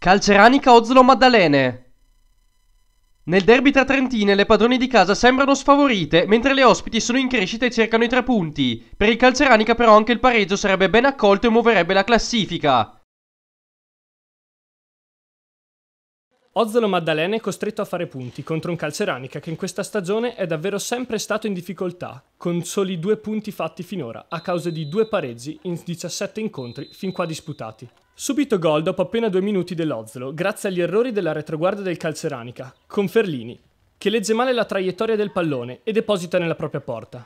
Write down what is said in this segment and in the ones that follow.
Calceranica Ozlo Maddalene. Nel derby tra Trentine le padrone di casa sembrano sfavorite, mentre le ospiti sono in crescita e cercano i tre punti. Per il Calceranica però anche il pareggio sarebbe ben accolto e muoverebbe la classifica. Ozzolo Maddalena è costretto a fare punti contro un Calceranica che in questa stagione è davvero sempre stato in difficoltà, con soli due punti fatti finora a causa di due pareggi in 17 incontri fin qua disputati. Subito gol dopo appena due minuti dell'Ozlo, grazie agli errori della retroguardia del Calceranica, con Ferlini, che legge male la traiettoria del pallone e deposita nella propria porta.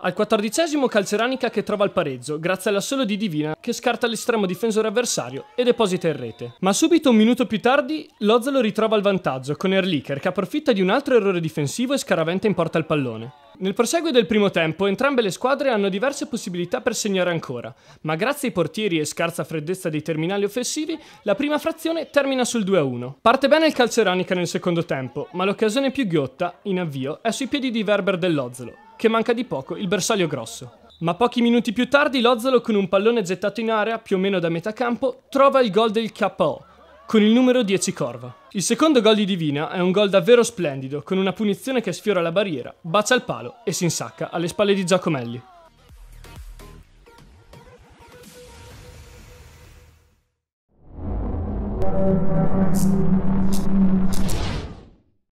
Al quattordicesimo Calceranica che trova il pareggio, grazie all'assolo di Divina che scarta l'estremo difensore avversario e deposita in rete. Ma subito un minuto più tardi Lozzolo ritrova il vantaggio con Erlicher che approfitta di un altro errore difensivo e scaraventa in porta il pallone. Nel proseguo del primo tempo entrambe le squadre hanno diverse possibilità per segnare ancora, ma grazie ai portieri e scarsa freddezza dei terminali offensivi, la prima frazione termina sul 2-1. Parte bene il Calceranica nel secondo tempo, ma l'occasione più ghiotta, in avvio, è sui piedi di Werber dell'Ozzolo, che manca di poco il bersaglio grosso. Ma pochi minuti più tardi Lozzolo con un pallone gettato in area più o meno da metà campo trova il gol del KO con il numero 10 Corva. Il secondo gol di Divina è un gol davvero splendido con una punizione che sfiora la barriera, bacia il palo e si insacca alle spalle di Giacomelli. Thank you.